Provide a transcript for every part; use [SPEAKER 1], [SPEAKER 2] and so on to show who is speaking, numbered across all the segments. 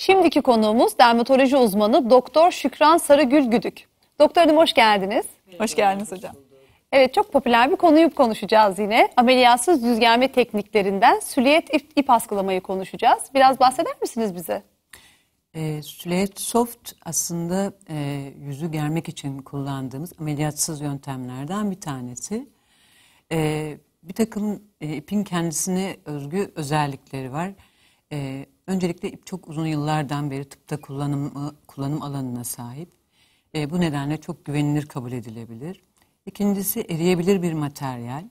[SPEAKER 1] Şimdiki konuğumuz dermatoloji uzmanı Doktor Şükran Sarıgül Güdük. Doktor hanım hoş geldiniz. Hoş geldiniz hocam. Evet çok popüler bir konuyu konuşacağız yine. Ameliyatsız düzgelme tekniklerinden süliyet ip, ip askılamayı konuşacağız. Biraz bahseder
[SPEAKER 2] misiniz bize? E, süliyet soft aslında e, yüzü germek için kullandığımız ameliyatsız yöntemlerden bir tanesi. E, bir takım e, ipin kendisine özgü özellikleri var. E, Öncelikle ip çok uzun yıllardan beri tıpta kullanım, ıı, kullanım alanına sahip. E, bu nedenle çok güvenilir kabul edilebilir. İkincisi eriyebilir bir materyal.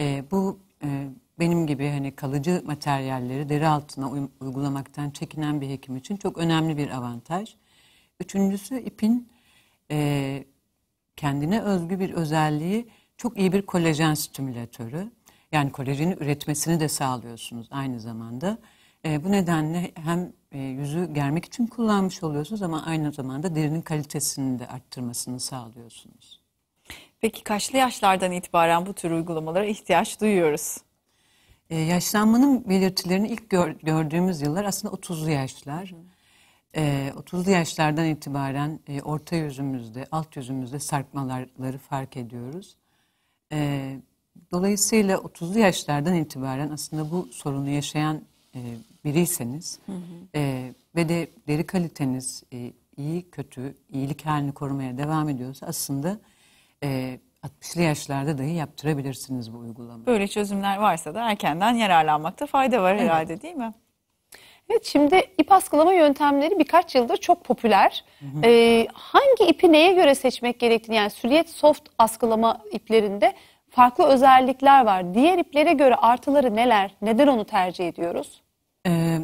[SPEAKER 2] E, bu e, benim gibi hani kalıcı materyalleri deri altına uygulamaktan çekinen bir hekim için çok önemli bir avantaj. Üçüncüsü ipin e, kendine özgü bir özelliği çok iyi bir kolajen stimülatörü. Yani kolajeni üretmesini de sağlıyorsunuz aynı zamanda. E, bu nedenle hem e, yüzü germek için kullanmış oluyorsunuz ama aynı zamanda derinin kalitesini de arttırmasını sağlıyorsunuz.
[SPEAKER 3] Peki kaçlı yaşlardan itibaren bu tür uygulamalara
[SPEAKER 2] ihtiyaç duyuyoruz? E, yaşlanmanın belirtilerini ilk gör, gördüğümüz yıllar aslında 30'lu yaşlar. E, ee, 30'lu yaşlardan itibaren e, orta yüzümüzde, alt yüzümüzde sarkmaları fark ediyoruz. E, dolayısıyla 30'lu yaşlardan itibaren aslında bu sorunu yaşayan e, biriyseniz hı hı. E, ve de deri kaliteniz e, iyi kötü, iyilik halini korumaya devam ediyorsa aslında e, 60'lı yaşlarda dahi yaptırabilirsiniz bu uygulamayı.
[SPEAKER 3] Böyle çözümler varsa da erkenden yararlanmakta fayda var evet. herhalde değil mi?
[SPEAKER 1] Evet şimdi ip askılama yöntemleri birkaç yıldır çok popüler. Ee, hangi ipi neye göre seçmek gerektiğini yani süliyet soft askılama iplerinde farklı özellikler var. Diğer iplere göre artıları neler? Neden onu tercih ediyoruz?
[SPEAKER 2] Ee,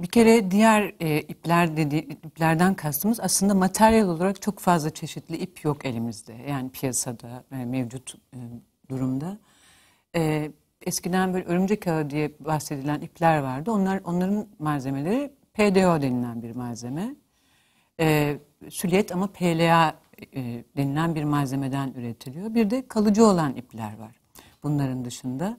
[SPEAKER 2] bir kere diğer e, ipler dedi, iplerden kastımız aslında materyal olarak çok fazla çeşitli ip yok elimizde. Yani piyasada e, mevcut e, durumda. E, eskiden böyle örümcek ağı diye bahsedilen ipler vardı. Onlar onların malzemeleri PDO denilen bir malzeme. E, süliyet ama PLA e, denilen bir malzemeden üretiliyor. Bir de kalıcı olan ipler var bunların dışında.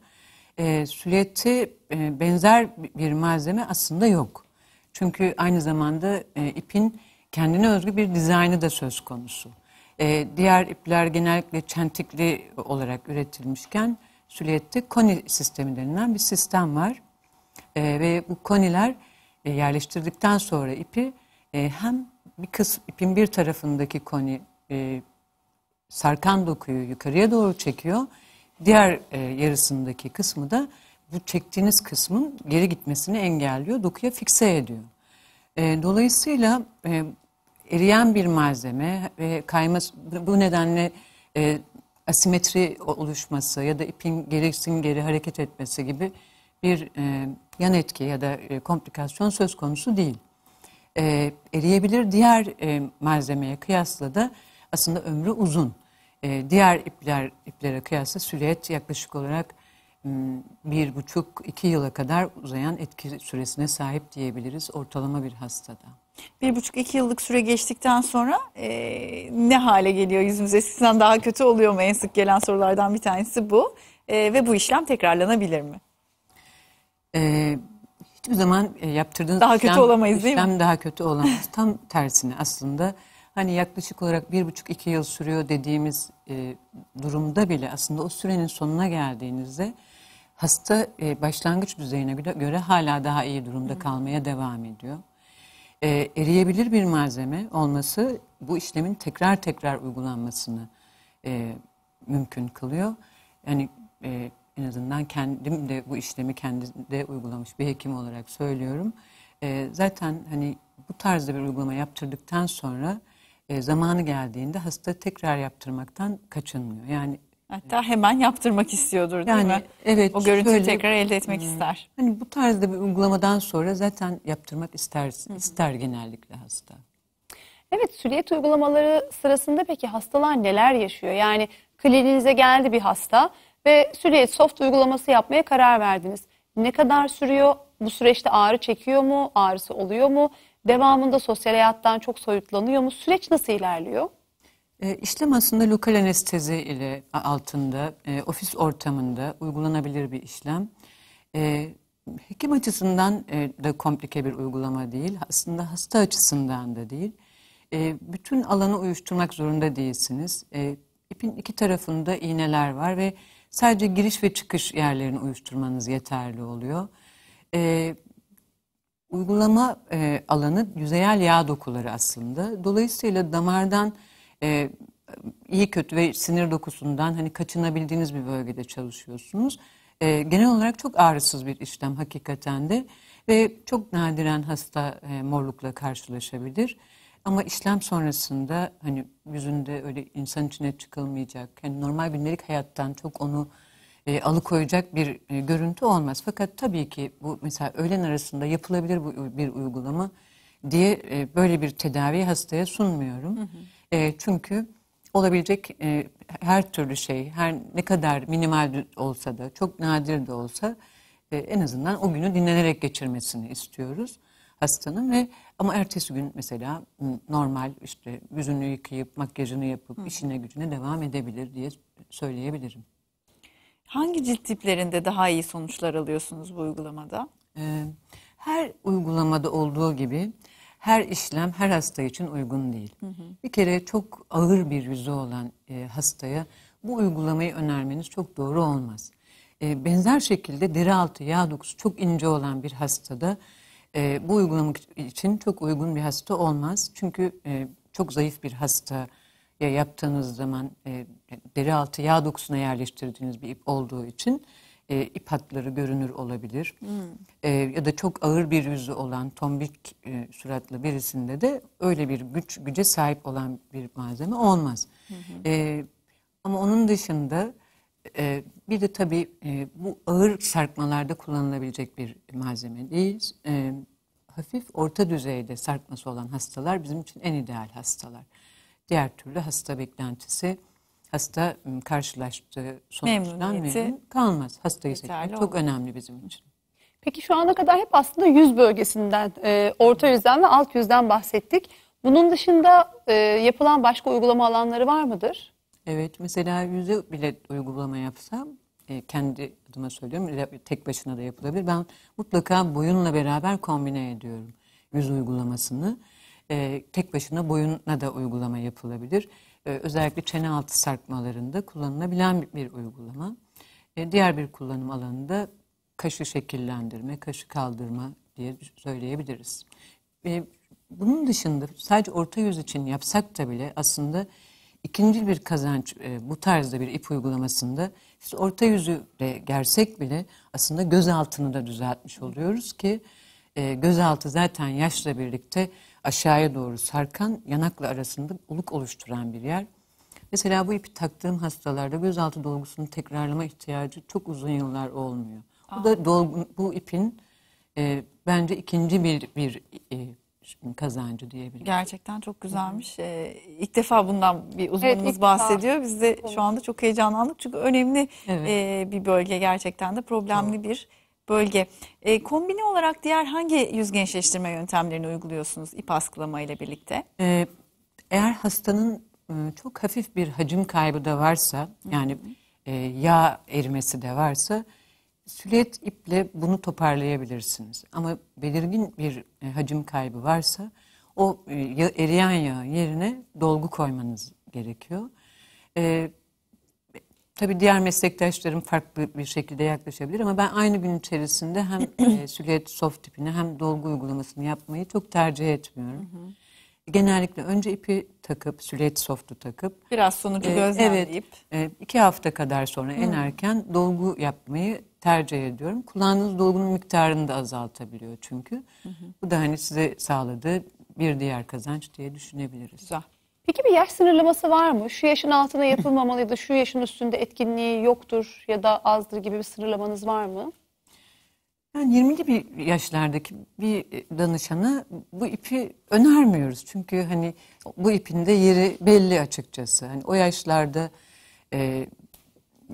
[SPEAKER 2] E, sületi e, benzer bir malzeme aslında yok. Çünkü aynı zamanda e, ipin kendine özgü bir dizaynı da söz konusu. E, diğer ipler genellikle çentikli olarak üretilmişken sülette koni sistemi denilen bir sistem var. E, ve bu koniler e, yerleştirdikten sonra ipi e, hem bir kısım ipin bir tarafındaki koni e, sarkan dokuyu yukarıya doğru çekiyor. Diğer e, yarısındaki kısmı da bu çektiğiniz kısmın geri gitmesini engelliyor. Dokuya fikse ediyor. E, dolayısıyla e, eriyen bir malzeme ve kayma bu nedenle e, asimetri oluşması ya da ipin gerisin geri hareket etmesi gibi bir e, yan etki ya da e, komplikasyon söz konusu değil. E, eriyebilir diğer e, malzemeye kıyasla da aslında ömrü uzun. E, diğer ipler iplere kıyasla silüet yaklaşık olarak hmm, bir buçuk iki yıla kadar uzayan etki süresine sahip diyebiliriz ortalama bir hastada.
[SPEAKER 3] Bir buçuk iki yıllık süre geçtikten sonra e, ne hale geliyor yüzümüz eskisinden daha kötü oluyor mu? En sık gelen sorulardan bir tanesi bu e, ve bu işlem tekrarlanabilir mi?
[SPEAKER 2] E, hiçbir zaman e, yaptırdığınız daha işlem, kötü olamayız, değil işlem mi? daha kötü olamaz. Tam tersine aslında hani yaklaşık olarak bir buçuk iki yıl sürüyor dediğimiz e, durumda bile aslında o sürenin sonuna geldiğinizde hasta e, başlangıç düzeyine göre hala daha iyi durumda Hı. kalmaya devam ediyor. E, eriyebilir bir malzeme olması bu işlemin tekrar tekrar uygulanmasını e, mümkün kılıyor. Yani e, en azından kendim de bu işlemi kendimde uygulamış bir hekim olarak söylüyorum. E, zaten hani bu tarzda bir uygulama yaptırdıktan sonra e, zamanı geldiğinde hasta tekrar yaptırmaktan kaçınmıyor. Yani Hatta hemen yaptırmak istiyordur değil yani, mi? Evet. O görüntüyü şöyle, tekrar elde etmek hmm, ister. Hani bu tarzda bir uygulamadan sonra zaten yaptırmak ister, Hı -hı. ister genellikle hasta.
[SPEAKER 1] Evet süliyet uygulamaları sırasında peki hastalar neler yaşıyor? Yani kliniğinize geldi bir hasta ve süliyet soft uygulaması yapmaya karar verdiniz. Ne kadar sürüyor? Bu süreçte ağrı çekiyor mu? Ağrısı oluyor mu? Devamında sosyal hayattan çok soyutlanıyor mu? Süreç nasıl
[SPEAKER 2] ilerliyor? E, işlem aslında lokal anestezi ile altında, e, ofis ortamında uygulanabilir bir işlem. E, hekim açısından e, da komplike bir uygulama değil, aslında hasta açısından da değil. E, bütün alanı uyuşturmak zorunda değilsiniz. E, ipin iki tarafında iğneler var ve sadece giriş ve çıkış yerlerini uyuşturmanız yeterli oluyor. E, uygulama e, alanı yüzeyel yağ dokuları aslında. Dolayısıyla damardan e, iyi kötü ve sinir dokusundan hani kaçınabildiğiniz bir bölgede çalışıyorsunuz. E, genel olarak çok ağrısız bir işlem hakikaten de ve çok nadiren hasta e, morlukla karşılaşabilir. Ama işlem sonrasında hani yüzünde öyle insan içine çıkılmayacak, yani normal günlük hayattan çok onu e, alıkoyacak bir e, görüntü olmaz. Fakat tabii ki bu mesela öğlen arasında yapılabilir bu bir uygulama diye e, böyle bir tedavi hastaya sunmuyorum. Hı hı. E, çünkü olabilecek e, her türlü şey, her ne kadar minimal olsa da, çok nadir de olsa e, en azından o günü dinlenerek geçirmesini istiyoruz hastanın ve ama ertesi gün mesela normal işte yüzünü yıkayıp makyajını yapıp Hı. işine gücüne devam edebilir diye söyleyebilirim.
[SPEAKER 3] Hangi cilt tiplerinde daha iyi sonuçlar alıyorsunuz bu uygulamada?
[SPEAKER 2] Ee, her uygulamada olduğu gibi her işlem her hasta için uygun değil. Hı hı. Bir kere çok ağır bir yüzü olan e, hastaya bu uygulamayı önermeniz çok doğru olmaz. E, benzer şekilde deri altı yağ dokusu çok ince olan bir hastada e, bu uygulamak için çok uygun bir hasta olmaz. Çünkü çok zayıf bir hasta ya yaptığınız zaman e, deri altı yağ dokusuna yerleştirdiğiniz bir ip olduğu için e, ip hatları görünür olabilir. Hmm. E, ya da çok ağır bir yüzü olan tombik e, suratlı birisinde de öyle bir güç güce sahip olan bir malzeme olmaz. E, ama onun dışında e, bir de tabii e, bu ağır sarkmalarda kullanılabilecek bir malzeme değil. E, hafif orta düzeyde sarkması olan hastalar bizim için en ideal hastalar. Diğer türlü hasta beklentisi hasta karşılaştığı sonuçtan memnun kalmaz. Hastayı seçmek çok önemli bizim için.
[SPEAKER 1] Peki şu ana kadar hep aslında yüz bölgesinden, e, orta yüzden ve alt yüzden bahsettik. Bunun dışında e, yapılan başka uygulama alanları var mıdır?
[SPEAKER 2] Evet, mesela yüzü bile uygulama yapsam, e, kendi adıma söylüyorum, tek başına da yapılabilir. Ben mutlaka boyunla beraber kombine ediyorum yüz uygulamasını. Ee, tek başına boyuna da uygulama yapılabilir. Ee, özellikle çene altı sarkmalarında kullanılabilen bir uygulama. Ee, diğer bir kullanım alanında kaşı şekillendirme, kaşı kaldırma diye söyleyebiliriz. bunun dışında sadece orta yüz için yapsak da bile aslında ikinci bir kazanç e, bu tarzda bir ip uygulamasında biz orta yüzü de gersek bile aslında göz altını da düzeltmiş oluyoruz ki e, gözaltı zaten yaşla birlikte aşağıya doğru sarkan yanakla arasında oluk oluşturan bir yer. Mesela bu ipi taktığım hastalarda gözaltı dolgusunu tekrarlama ihtiyacı çok uzun yıllar olmuyor. Bu da dolgu, bu ipin e, bence ikinci bir bir e, kazancı diyebilirim.
[SPEAKER 3] Gerçekten çok güzelmiş. Ee, ilk defa bundan bir uzmanımız evet, bahsediyor. Biz de şu anda çok heyecanlandık. Çünkü önemli evet. e, bir bölge gerçekten de problemli evet. bir bölge. E, kombine olarak diğer hangi yüz gençleştirme yöntemlerini uyguluyorsunuz ip askılama ile birlikte?
[SPEAKER 2] E, eğer hastanın e, çok hafif bir hacim kaybı da varsa yani e, yağ erimesi de varsa sület iple bunu toparlayabilirsiniz. Ama belirgin bir e, hacim kaybı varsa o e, eriyen yağ yerine dolgu koymanız gerekiyor. E, Tabii diğer meslektaşlarım farklı bir şekilde yaklaşabilir ama ben aynı gün içerisinde hem e, sület soft tipini hem dolgu uygulamasını yapmayı çok tercih etmiyorum. Hı hı. Genellikle önce ipi takıp, sület softu takıp. Biraz sonucu e, gözlemleyip. Evet, e, iki hafta kadar sonra hı. en erken dolgu yapmayı tercih ediyorum. Kullandığınız dolgunun miktarını da azaltabiliyor çünkü. Hı hı. Bu da hani size sağladığı bir diğer kazanç diye düşünebiliriz. Güzel. Peki
[SPEAKER 1] bir yaş sınırlaması var mı? Şu yaşın altına yapılmamalı ya da şu yaşın üstünde etkinliği yoktur ya da azdır gibi bir sınırlamanız var mı?
[SPEAKER 2] Yani 20'li bir yaşlardaki bir danışana bu ipi önermiyoruz. Çünkü hani bu ipin de yeri belli açıkçası. Hani o yaşlarda e,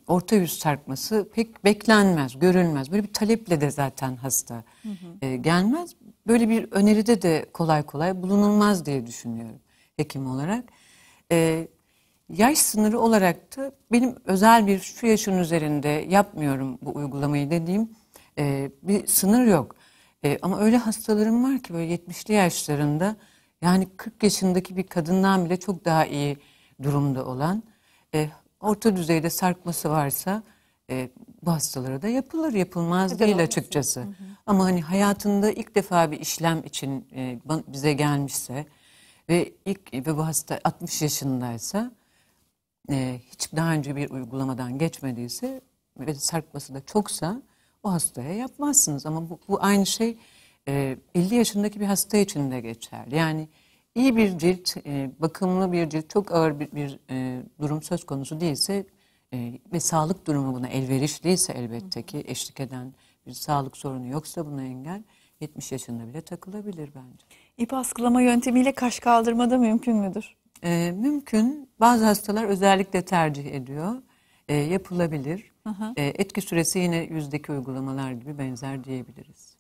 [SPEAKER 2] orta yüz sarkması pek beklenmez, görülmez. Böyle bir taleple de zaten hasta hı hı. E, gelmez. Böyle bir öneride de kolay kolay bulunulmaz diye düşünüyorum hekim olarak. E, yaş sınırı olarak da benim özel bir şu yaşın üzerinde yapmıyorum bu uygulamayı dediğim e, bir sınır yok. E, ama öyle hastalarım var ki böyle 70'li yaşlarında yani 40 yaşındaki bir kadından bile çok daha iyi durumda olan e, orta düzeyde sarkması varsa e, bu hastalara da yapılır yapılmaz Neden değil olmasın? açıkçası. Hı hı. Ama hani hayatında ilk defa bir işlem için e, bize gelmişse ve ilk e, ve bu hasta 60 yaşındaysa e, hiç daha önce bir uygulamadan geçmediyse ve sarkması da çoksa o hastaya yapmazsınız. Ama bu, bu aynı şey e, 50 yaşındaki bir hasta için de geçer. Yani iyi bir cilt, e, bakımlı bir cilt, çok ağır bir, bir e, durum söz konusu değilse e, ve sağlık durumu buna elverişliyse elbette ki eşlik eden bir sağlık sorunu yoksa buna engel 70 yaşında bile takılabilir bence. İp askılama yöntemiyle kaş kaldırmada mümkün müdür? E, mümkün. Bazı hastalar özellikle tercih ediyor. E, yapılabilir. E, etki süresi yine yüzdeki uygulamalar gibi benzer diyebiliriz.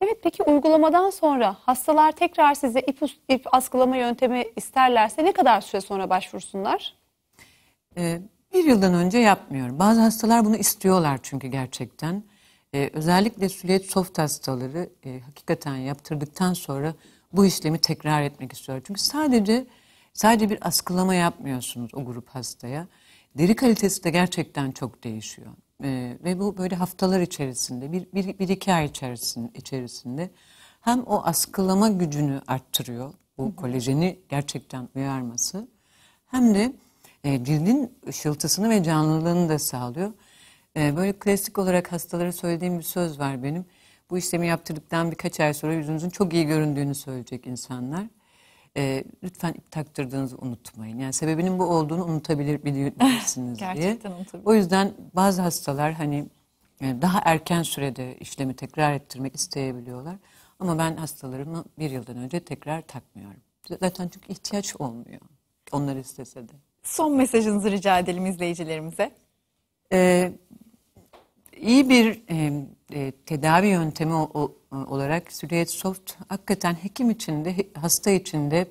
[SPEAKER 1] Evet peki uygulamadan sonra hastalar tekrar size ip, ip askılama yöntemi isterlerse ne kadar süre sonra başvursunlar?
[SPEAKER 2] E, bir yıldan önce yapmıyorum. Bazı hastalar bunu istiyorlar çünkü gerçekten. E, özellikle süliyet soft hastaları e, hakikaten yaptırdıktan sonra bu işlemi tekrar etmek istiyor. Çünkü sadece sadece bir askılama yapmıyorsunuz o grup hastaya. Deri kalitesi de gerçekten çok değişiyor. E, ve bu böyle haftalar içerisinde, bir, bir, bir iki ay içerisinde, içerisinde hem o askılama gücünü arttırıyor, bu kolajeni gerçekten uyarması, hem de e, cildin ışıltısını ve canlılığını da sağlıyor. Ee, böyle klasik olarak hastalara söylediğim bir söz var benim. Bu işlemi yaptırdıktan birkaç ay sonra yüzünüzün çok iyi göründüğünü söyleyecek insanlar. E, lütfen taktırdığınızı unutmayın. Yani sebebinin bu olduğunu unutabilir bilirsiniz diye. Gerçekten unutabilir. O yüzden bazı hastalar hani e, daha erken sürede işlemi tekrar ettirmek isteyebiliyorlar. Ama ben hastalarımı bir yıldan önce tekrar takmıyorum. Zaten çünkü ihtiyaç olmuyor. Onlar istese de.
[SPEAKER 3] Son mesajınızı rica edelim izleyicilerimize.
[SPEAKER 2] Ee, iyi bir e, e, tedavi yöntemi o, o, olarak Süleyet Soft hakikaten hekim içinde, hasta içinde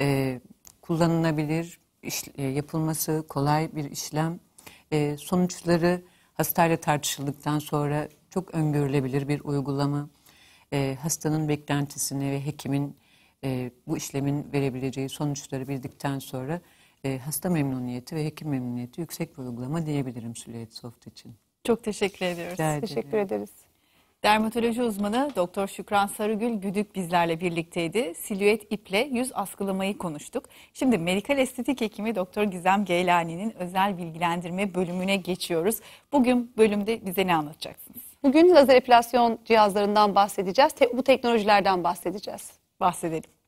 [SPEAKER 2] e, kullanılabilir, iş, e, yapılması kolay bir işlem. E, sonuçları hastayla tartışıldıktan sonra çok öngörülebilir bir uygulama. E, hastanın beklentisini ve hekimin e, bu işlemin verebileceği sonuçları bildikten sonra e, hasta memnuniyeti ve hekim memnuniyeti yüksek bir uygulama diyebilirim Süleyet Soft için.
[SPEAKER 3] Çok teşekkür ediyoruz. Rica Teşekkür ederiz. Dermatoloji uzmanı Doktor Şükran Sarıgül Güdük bizlerle birlikteydi. Silüet iple yüz askılamayı konuştuk. Şimdi medikal estetik hekimi Doktor Gizem Geylani'nin özel bilgilendirme bölümüne geçiyoruz. Bugün bölümde bize ne anlatacaksınız?
[SPEAKER 1] Bugün lazer epilasyon cihazlarından bahsedeceğiz. Te bu teknolojilerden bahsedeceğiz.
[SPEAKER 3] Bahsedelim.